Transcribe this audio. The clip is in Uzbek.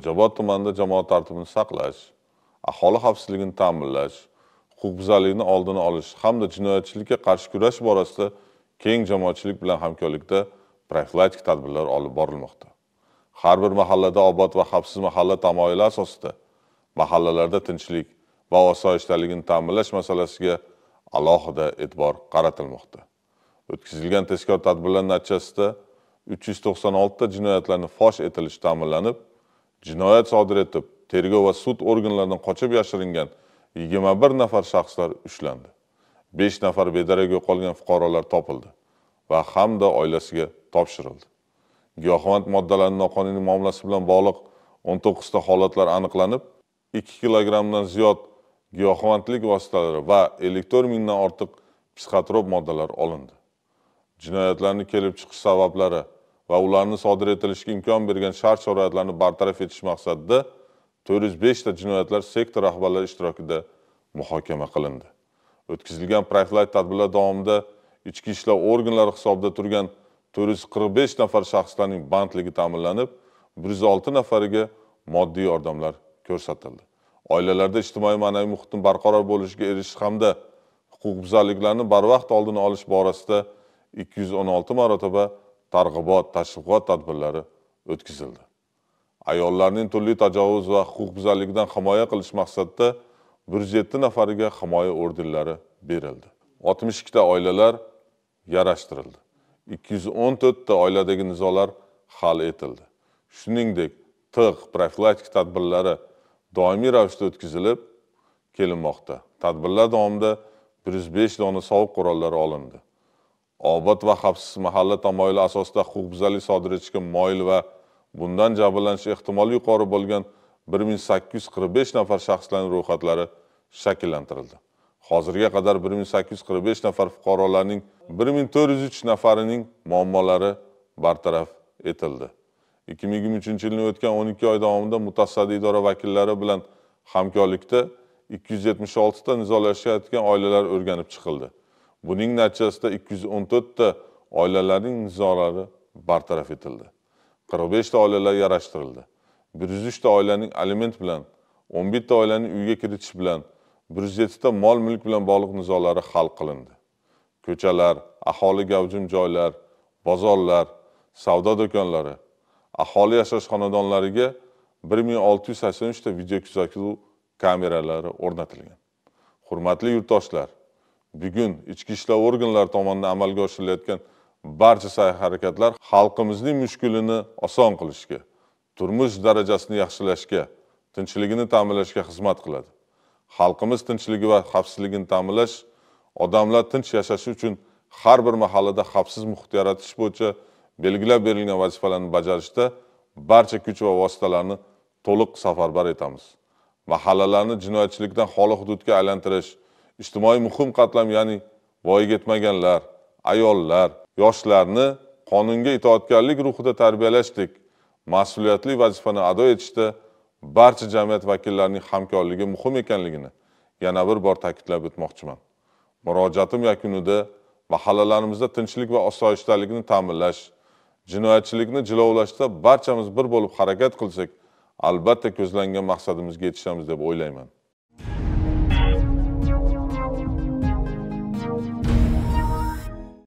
Xo'jaobod tumanida jamoat tartibini saqlash, aholi xavfsizligini ta'minlash, huquqbuzarlikni oldini olish hamda jinoyatchilikka qarshi kurash borasida keng jamoatchilik bilan hamkorlikda profilaktik tadbirlar olib borilmoqda. Har bir mahallada obod va xavfsiz mahalla tamoyili asosida mahallalarda tinchlik va osoyishtaligini ta'minlash masalasiga alohida e'tibor qaratilmoqda. O'tkazilgan tezkor tadbirlar natijasida 396 ta jinoyatlarni fosh etilishi ta'minlanib, jinoyat sodir etib tergov va sud organlaridan qochib yashiringan yigirma bir nafar shaxslar ushlandi besh nafar bedarak yo'qolgan fuqarolar topildi va hamda oilasiga topshirildi giyohvand moddalarni noqonuniy muomalasi bilan bog'liq o'n to'qqizta holatlar aniqlanib ikki kilogrammdan ziyod giyohvandlik vositalari va ellik to'rt mingdan ortiq psixotrop moddalar olindi jinoyatlarni kelib chiqish sabablari va ularni sodir etilishiga imkon bergan shart sharoitlarni bartaraf etish maqsadida to'rt yuz beshta jinoyatlar sektor rahbarlari ishtirokida muhokama qilindi o'tkazilgan profilaktik tadbirlar davomida ichki ishlar organlari hisobida turgan to'rt yuz qirq besh nafar shaxslarning bandligi ta'minlanib bir yuz olti nafariga moddiy yordamlar ko'rsatildi oilalarda ijtimoiy ma'naviy muhitni barqaror bo'lishiga erishish hamda huquqbuzarliklarni barvaqt oldini olish borasida ikki yuz o'n olti marotaba targ'ibot tashviqot tadbirlari o'tkazildi ayollarning turli tajovuz va huquqbuzarlikdan himoya qilish maqsadida bir yuz yetti nafariga himoya ordenlari berildi oltmish ikkita oilalar yarashtirildi ikki yuz o'n to'rtta oiladagi nizolar hal etildi shuningdek tig' profilaktik tadbirlari doimiy ravishda o'tkazilib kelinmoqda tadbirlar davomida bir yuz besh dona sovuq qurollar olindi obod va xavfsiz mahalla tamoyili asosida huquqbuzarlik sodir etishga moyil va bundan jabrlanish ehtimoli yuqori bo'lgan bir ming sakkiz yuz qirq besh nafar shaxslarning ro'yxatlari shakllantirildi hozirga qadar bir ming sakkiz yuz qirq besh nafar fuqarolarning bir ming to'rt yuz uch nafarining muammolari bartaraf etildi ikki ming yigirma uchinchi yilning o'tgan o'n ikki oy davomida mutasaddi idora vakillari bilan hamkorlikda ikki yuz yetmish oltita nizolashayotgan oilalar o'rganib chiqildi buning natijasida 214 ta oilalarning nizolari bartaraf etildi 45 ta oilalar yarashtirildi 103 ta oilaning aliment bilan 11 ta oilaning uyga kiritish bilan 107 ta mol mulk bilan bog'liq nizolari hal qilindi ko'chalar aholi gavjum joylar bozorlar savdo do'konlari aholi yashash xonadonlariga 1683 ta video kuzatuv kameralari o'rnatilgan hurmatli yurtdoshlar bugun ichki ishlar organlari tomonidan amalga oshirilayotgan barcha sa'y harakatlar xalqimizning mushkulini oson qilishga turmush darajasini yaxshilashga tinchligini ta'minlashga xizmat qiladi xalqimiz tinchligi va xavfsizligini ta'minlash odamlar tinch yashashi uchun har bir mahallada xavfsiz muhit yaratish bo'yicha belgilab berilgan vazifalarni bajarishda barcha kuch va vositalarni to'liq safarbar etamiz mahallalarni jinoyatchilikdan xoli hududga aylantirish ijtimoiy muhim qatlam ya'ni voyaga yetmaganlar ayollar yoshlarni qonunga itoatkorlik ruhida tarbiyalashdek mas'uliyatli vazifani ado etishda barcha jamiyat vakillarining hamkorligi muhim ekanligini yana bir bor ta'kidlab o'tmoqchiman murojaatim yakunida mahallalarimizda tinchlik va osoyishtalikni ta'minlash jinoyatchilikni jilovlashda barchamiz bir bo'lib harakat qilsak albatta ko'zlangan maqsadimizga yetishamiz deb o'ylayman